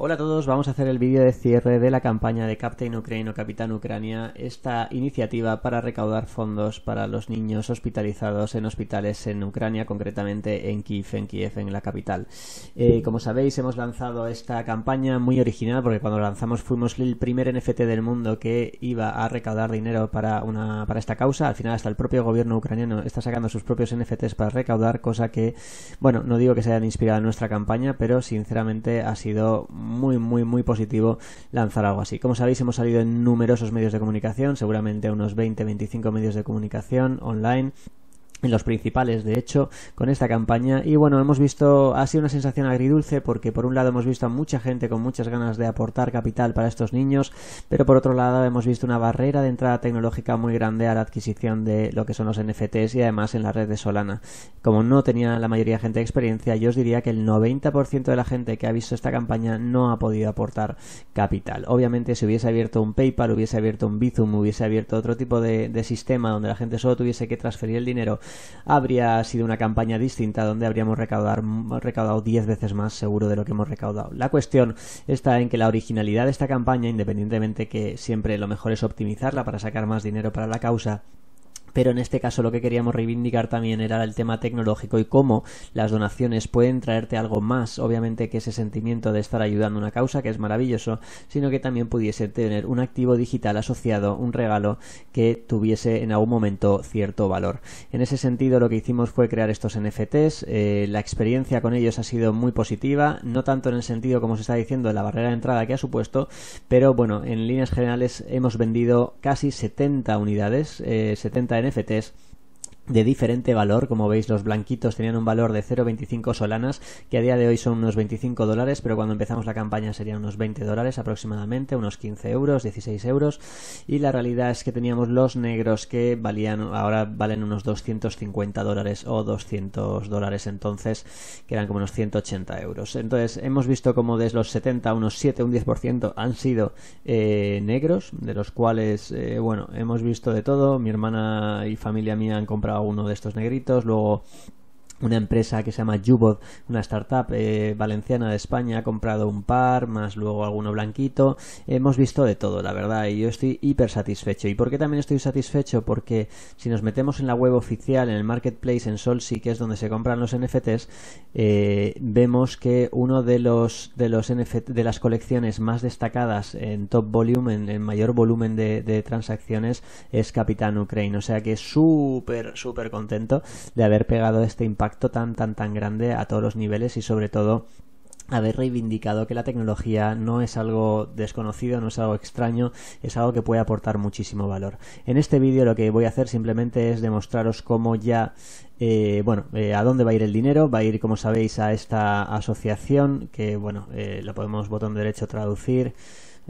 Hola a todos, vamos a hacer el vídeo de cierre de la campaña de Captain Ukraine o Capitán Ucrania, esta iniciativa para recaudar fondos para los niños hospitalizados en hospitales en Ucrania, concretamente en Kiev, en Kiev, en la capital. Eh, como sabéis, hemos lanzado esta campaña muy original porque cuando lanzamos fuimos el primer NFT del mundo que iba a recaudar dinero para, una, para esta causa. Al final hasta el propio gobierno ucraniano está sacando sus propios NFTs para recaudar, cosa que, bueno, no digo que se hayan inspirado en nuestra campaña, pero sinceramente ha sido muy, muy, muy positivo lanzar algo así. Como sabéis, hemos salido en numerosos medios de comunicación, seguramente unos 20, 25 medios de comunicación online en los principales, de hecho, con esta campaña. Y bueno, hemos visto, ha sido una sensación agridulce porque por un lado hemos visto a mucha gente con muchas ganas de aportar capital para estos niños, pero por otro lado hemos visto una barrera de entrada tecnológica muy grande a la adquisición de lo que son los NFTs y además en la red de Solana. Como no tenía la mayoría de gente experiencia, yo os diría que el 90% de la gente que ha visto esta campaña no ha podido aportar capital. Obviamente si hubiese abierto un PayPal, hubiese abierto un Bizum, hubiese abierto otro tipo de sistema donde la gente solo tuviese que transferir el dinero, habría sido una campaña distinta donde habríamos recaudado 10 veces más seguro de lo que hemos recaudado. La cuestión está en que la originalidad de esta campaña, independientemente que siempre lo mejor es optimizarla para sacar más dinero para la causa, pero en este caso lo que queríamos reivindicar también era el tema tecnológico y cómo las donaciones pueden traerte algo más, obviamente que ese sentimiento de estar ayudando a una causa, que es maravilloso, sino que también pudiese tener un activo digital asociado, un regalo que tuviese en algún momento cierto valor. En ese sentido lo que hicimos fue crear estos NFTs, eh, la experiencia con ellos ha sido muy positiva, no tanto en el sentido como se está diciendo de la barrera de entrada que ha supuesto, pero bueno, en líneas generales hemos vendido casi 70 unidades, 70 eh, NFTs de diferente valor. Como veis, los blanquitos tenían un valor de 0,25 solanas, que a día de hoy son unos 25 dólares, pero cuando empezamos la campaña serían unos 20 dólares aproximadamente, unos 15 euros, 16 euros. Y la realidad es que teníamos los negros que valían, ahora valen unos 250 dólares o 200 dólares entonces, que eran como unos 180 euros. Entonces, hemos visto como de los 70, unos 7, un 10% han sido eh, negros, de los cuales, eh, bueno, hemos visto de todo. Mi hermana y familia mía han comprado uno de estos negritos, luego una empresa que se llama Jubot, una startup eh, valenciana de España, ha comprado un par, más luego alguno blanquito. Hemos visto de todo, la verdad, y yo estoy hiper satisfecho. ¿Y por qué también estoy satisfecho? Porque si nos metemos en la web oficial, en el marketplace, en Solsi, que es donde se compran los NFTs, eh, vemos que uno de los de los NFT, de las colecciones más destacadas en top volume, en, el mayor volumen de, transacciones, es Capitán Ukraine. O sea que súper, súper contento de haber pegado este impacto tan, tan, tan grande a todos los niveles y sobre todo haber reivindicado que la tecnología no es algo desconocido, no es algo extraño, es algo que puede aportar muchísimo valor. En este vídeo lo que voy a hacer simplemente es demostraros cómo ya eh, bueno, eh, ¿a dónde va a ir el dinero? Va a ir, como sabéis, a esta asociación que, bueno, eh, lo podemos botón derecho traducir.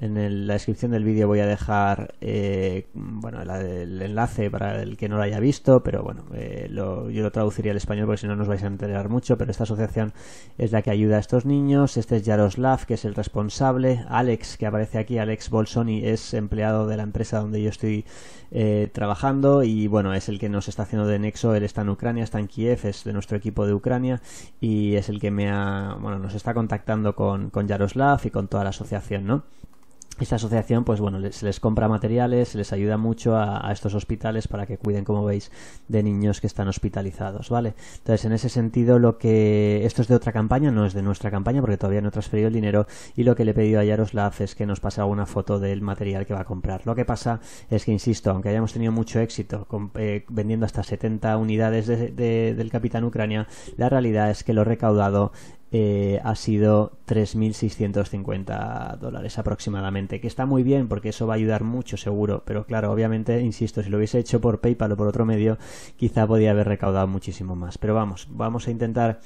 En la descripción del vídeo voy a dejar eh, bueno, el enlace para el que no lo haya visto, pero bueno, eh, yo lo traduciría al español porque si no nos vais a enterar mucho, pero esta asociación es la que ayuda a estos niños. Este es Yaroslav, que es el responsable. Alex, que aparece aquí, Alex Bolsoni, es empleado de la empresa donde yo estoy eh, trabajando y bueno, es el que nos está haciendo de nexo. Él está en Ucrania, está en Kiev, es de nuestro equipo de Ucrania y es el que me ha, bueno, nos está contactando con, con Yaroslav y con toda la asociación, ¿no? esta asociación, pues bueno, se les compra materiales, se les ayuda mucho a, estos hospitales para que cuiden, como veis, de niños que están hospitalizados, ¿vale? Entonces, en ese sentido, lo que. Esto es de otra campaña, no es de nuestra campaña, porque todavía no he transferido el dinero. Y lo que le he pedido a Yaroslav es que nos pase alguna foto del material que va a comprar. Lo que pasa es que, insisto, aunque hayamos tenido mucho éxito eh, vendiendo hasta 70 unidades del Capitán Ucrania, la realidad es que lo recaudado eh, ha sido 3.650 dólares aproximadamente, que está muy bien porque eso va a ayudar mucho seguro, pero claro, obviamente, insisto, si lo hubiese hecho por PayPal o por otro medio, quizá podía haber recaudado muchísimo más. Pero vamos, vamos a intentar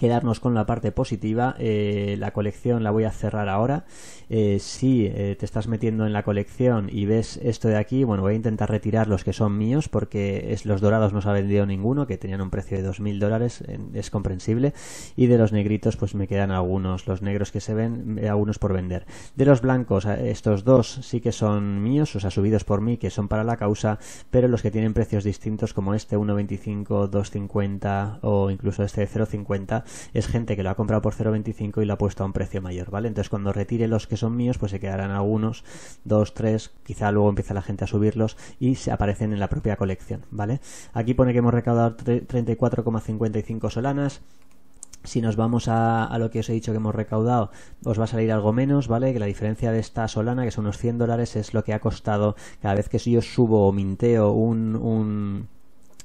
quedarnos con la parte positiva. Eh, la colección la voy a cerrar ahora. Eh, si eh, te estás metiendo en la colección y ves esto de aquí, bueno, voy a intentar retirar los que son míos porque es, los dorados no se ha vendido ninguno, que tenían un precio de 2.000 dólares, es comprensible. Y de los negritos, pues me quedan algunos, los negros que se ven, algunos por vender. De los blancos, estos dos sí que son míos, o sea, subidos por mí, que son para la causa, pero los que tienen precios distintos como este 1.25, 2.50 o incluso este de 0.50, es gente que lo ha comprado por 0.25 y lo ha puesto a un precio mayor, ¿vale? Entonces cuando retire los que son míos, pues se quedarán algunos, dos, tres, quizá luego empieza la gente a subirlos y se aparecen en la propia colección, ¿vale? Aquí pone que hemos recaudado 34,55 solanas, si nos vamos a, lo que os he dicho que hemos recaudado, os va a salir algo menos, ¿vale? Que la diferencia de esta Solana, que son unos 100 dólares, es lo que ha costado cada vez que yo subo o minteo un, un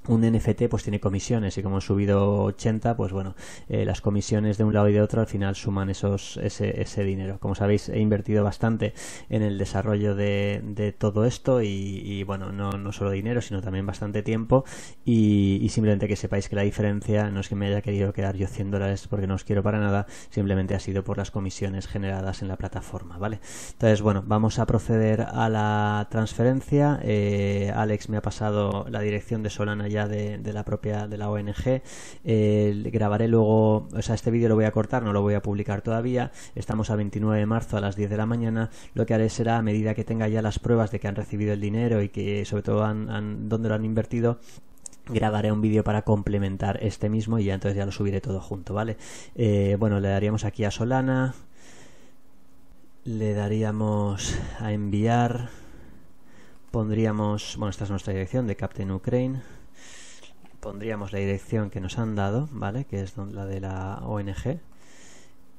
un NFT pues tiene comisiones y como han subido 80, pues bueno, eh, las comisiones de un lado y de otro al final suman esos ese, ese dinero. Como sabéis, he invertido bastante en el desarrollo de, todo esto y, bueno, no, solo dinero, sino también bastante tiempo y, simplemente que sepáis que la diferencia no es que me haya querido quedar yo 100 dólares porque no os quiero para nada, simplemente ha sido por las comisiones generadas en la plataforma, ¿vale? Entonces, bueno, vamos a proceder a la transferencia. Eh, Alex me ha pasado la dirección de Solana de, la propia de la ONG. Eh, grabaré luego, o sea, este vídeo lo voy a cortar, no lo voy a publicar todavía. Estamos a 29 de marzo a las 10 de la mañana. Lo que haré será, a medida que tenga ya las pruebas de que han recibido el dinero y que sobre todo han, dónde lo han invertido, grabaré un vídeo para complementar este mismo y ya entonces ya lo subiré todo junto, ¿vale? Eh, bueno, le daríamos aquí a Solana, le daríamos a enviar, pondríamos, bueno, esta es nuestra dirección de Captain Ukraine pondríamos la dirección que nos han dado, ¿vale? Que es la de la ONG.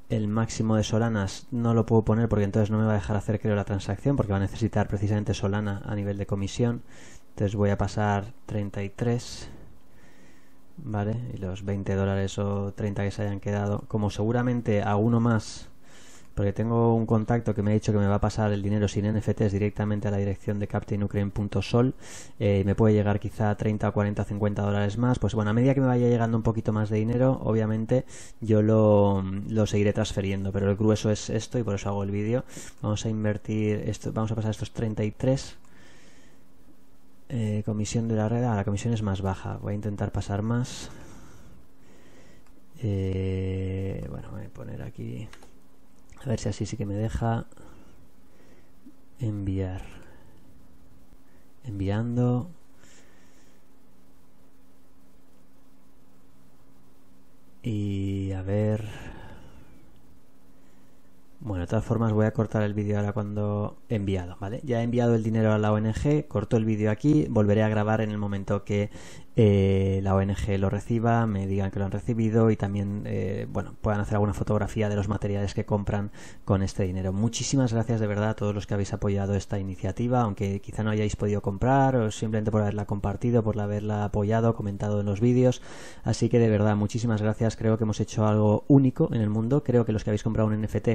El máximo de solanas no lo puedo poner porque entonces no me va a dejar hacer creo la transacción porque va a necesitar precisamente solana a nivel de comisión. Entonces voy a pasar 33, ¿vale? Y los 20 dólares o 30 que se hayan quedado, como seguramente a uno más porque tengo un contacto que me ha dicho que me va a pasar el dinero sin NFTs directamente a la dirección de captainukraine.sol. Eh, me puede llegar quizá 30 o 40 50 dólares más. Pues bueno, a medida que me vaya llegando un poquito más de dinero, obviamente yo lo, seguiré transfiriendo. Pero el grueso es esto y por eso hago el vídeo. Vamos a invertir, esto, vamos a pasar estos 33. Eh, comisión de la red, ah, la comisión es más baja. Voy a intentar pasar más. Eh, bueno, voy a poner aquí a ver si así sí que me deja enviar. Enviando. Y a ver. Bueno, de todas formas voy a cortar el vídeo ahora cuando he enviado, ¿vale? Ya he enviado el dinero a la ONG, corto el vídeo aquí, volveré a grabar en el momento que eh, la ONG lo reciba, me digan que lo han recibido y también, eh, bueno, puedan hacer alguna fotografía de los materiales que compran con este dinero. Muchísimas gracias de verdad a todos los que habéis apoyado esta iniciativa, aunque quizá no hayáis podido comprar o simplemente por haberla compartido, por haberla apoyado, comentado en los vídeos. Así que de verdad, muchísimas gracias. Creo que hemos hecho algo único en el mundo. Creo que los que habéis comprado un NFT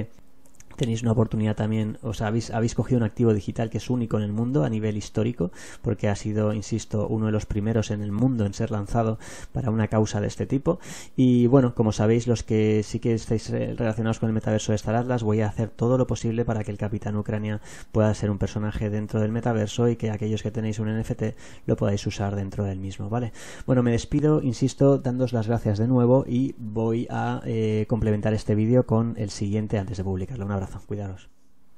tenéis una oportunidad también, os habéis, habéis cogido un activo digital que es único en el mundo a nivel histórico, porque ha sido, insisto, uno de los primeros en el mundo en ser lanzado para una causa de este tipo. Y bueno, como sabéis, los que sí que estáis eh, relacionados con el metaverso de Star Atlas, voy a hacer todo lo posible para que el Capitán Ucrania pueda ser un personaje dentro del metaverso y que aquellos que tenéis un NFT lo podáis usar dentro del mismo, ¿vale? Bueno, me despido, insisto, dándos las gracias de nuevo y voy a eh, complementar este vídeo con el siguiente antes de publicarlo abrazo, cuidaros.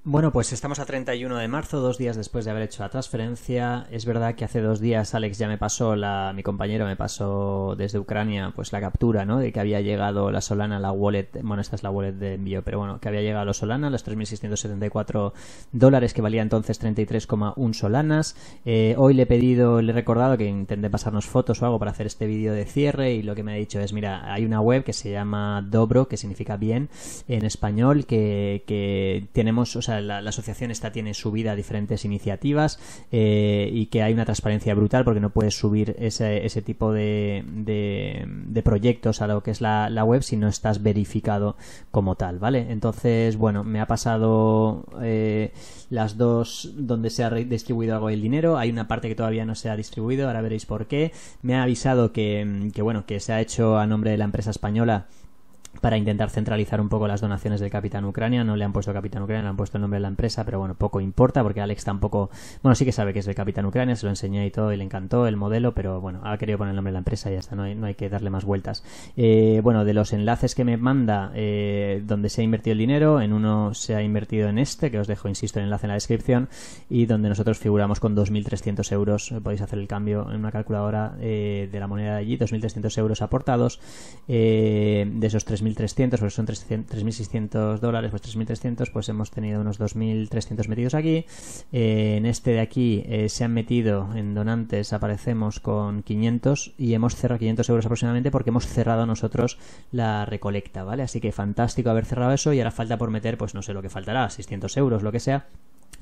Bueno, pues estamos a 31 de marzo, dos días después de haber hecho la transferencia. Es verdad que hace dos días Alex ya me pasó, la, mi compañero me pasó desde Ucrania, pues la captura, ¿no? De que había llegado la Solana, la wallet, bueno, esta es la wallet de envío, pero bueno, que había llegado la Solana, los 3.674 dólares que valía entonces 33,1 Solanas. Eh, hoy le he pedido, le he recordado que intenté pasarnos fotos o algo para hacer este vídeo de cierre y lo que me ha dicho es, mira, hay una web que se llama Dobro, que significa bien en español, que tenemos, o sea, la, asociación esta tiene subida diferentes iniciativas eh, y que hay una transparencia brutal porque no puedes subir ese, tipo de, proyectos a lo que es la, web si no estás verificado como tal, ¿vale? Entonces, bueno, me ha pasado eh, las dos donde se ha distribuido algo el dinero. Hay una parte que todavía no se ha distribuido, ahora veréis por qué. Me ha avisado que bueno, que se ha hecho a nombre de la empresa española para intentar centralizar un poco las donaciones del Capitán Ucrania. No le han puesto Capitán Ucrania, le han puesto el nombre de la empresa, pero bueno, poco importa porque Alex tampoco, bueno, sí que sabe que es el Capitán Ucrania, se lo enseñé y todo y le encantó el modelo, pero bueno, ha querido poner el nombre de la empresa y ya está, no hay, que darle más vueltas. Eh, bueno, de los enlaces que me manda eh, donde se ha invertido el dinero, en uno se ha invertido en este, que os dejo, insisto, el enlace en la descripción, y donde nosotros figuramos con 2.300 euros, podéis hacer el cambio en una calculadora eh, de la moneda de allí, 2.300 euros aportados, de esos 3.000 3.300, pues son 3.600 dólares, pues 3.300, pues hemos tenido unos 2.300 metidos aquí. Eh, en este de aquí eh, se han metido en donantes, aparecemos con 500 y hemos cerrado 500 euros aproximadamente porque hemos cerrado nosotros la recolecta, ¿vale? Así que fantástico haber cerrado eso y ahora falta por meter, pues no sé lo que faltará, 600 euros, lo que sea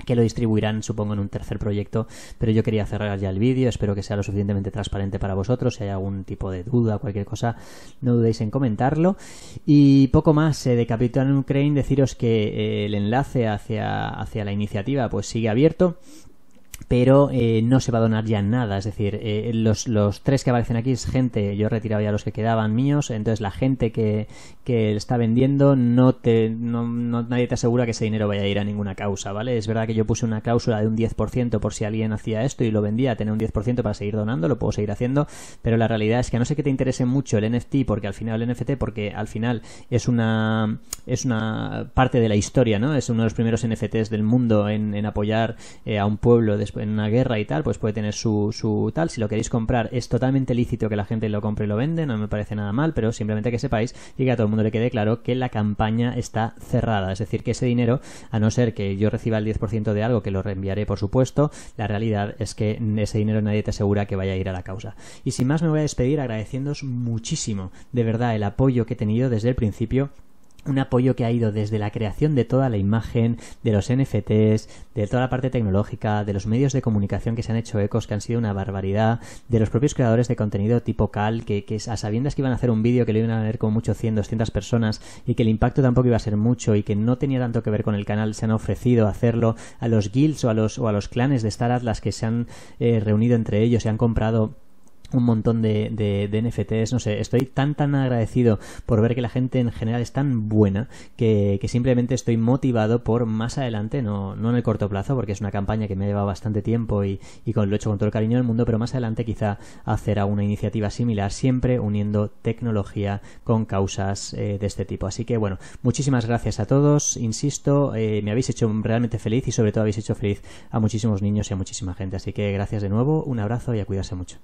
que lo distribuirán supongo en un tercer proyecto, pero yo quería cerrar ya el vídeo, espero que sea lo suficientemente transparente para vosotros, si hay algún tipo de duda, cualquier cosa, no dudéis en comentarlo. Y poco más de eh, de Capitán Ukraine, deciros que eh, el enlace hacia, hacia la iniciativa pues sigue abierto pero eh, no se va a donar ya nada. Es decir, eh, los, los, tres que aparecen aquí es gente, yo he retirado ya los que quedaban míos, entonces la gente que, que está vendiendo, no te, no, nadie te asegura que ese dinero vaya a ir a ninguna causa, ¿vale? Es verdad que yo puse una cláusula de un 10% por si alguien hacía esto y lo vendía, tener un 10% para seguir donando, lo puedo seguir haciendo, pero la realidad es que a no ser que te interese mucho el NFT, porque al final el NFT, porque al final es una, es una parte de la historia, ¿no? Es uno de los primeros NFTs del mundo en, en apoyar eh, a un pueblo en una guerra y tal, pues puede tener su, su tal. Si lo queréis comprar, es totalmente lícito que la gente lo compre y lo vende, no me parece nada mal, pero simplemente que sepáis y que a todo el mundo le quede claro que la campaña está cerrada. Es decir, que ese dinero, a no ser que yo reciba el 10% de algo, que lo reenviaré por supuesto, la realidad es que ese dinero nadie te asegura que vaya a ir a la causa. Y sin más me voy a despedir agradeciéndos muchísimo, de verdad, el apoyo que he tenido desde el principio un apoyo que ha ido desde la creación de toda la imagen, de los NFTs, de toda la parte tecnológica, de los medios de comunicación que se han hecho ecos, que han sido una barbaridad, de los propios creadores de contenido tipo Cal, que, a sabiendas que iban a hacer un vídeo que lo iban a ver con mucho 100, 200 personas y que el impacto tampoco iba a ser mucho y que no tenía tanto que ver con el canal, se han ofrecido a hacerlo a los guilds o a los, o a los clanes de Star Atlas que se han eh, reunido entre ellos y han comprado un montón de, de, NFTs, no sé, estoy tan tan agradecido por ver que la gente en general es tan buena que, simplemente estoy motivado por más adelante, no, no en el corto plazo, porque es una campaña que me lleva bastante tiempo y, y con, lo he hecho con todo el cariño del mundo, pero más adelante quizá hacer alguna iniciativa similar, siempre uniendo tecnología con causas eh, de este tipo. Así que bueno, muchísimas gracias a todos, insisto, eh, me habéis hecho realmente feliz y sobre todo habéis hecho feliz a muchísimos niños y a muchísima gente. Así que gracias de nuevo, un abrazo y a cuidarse mucho.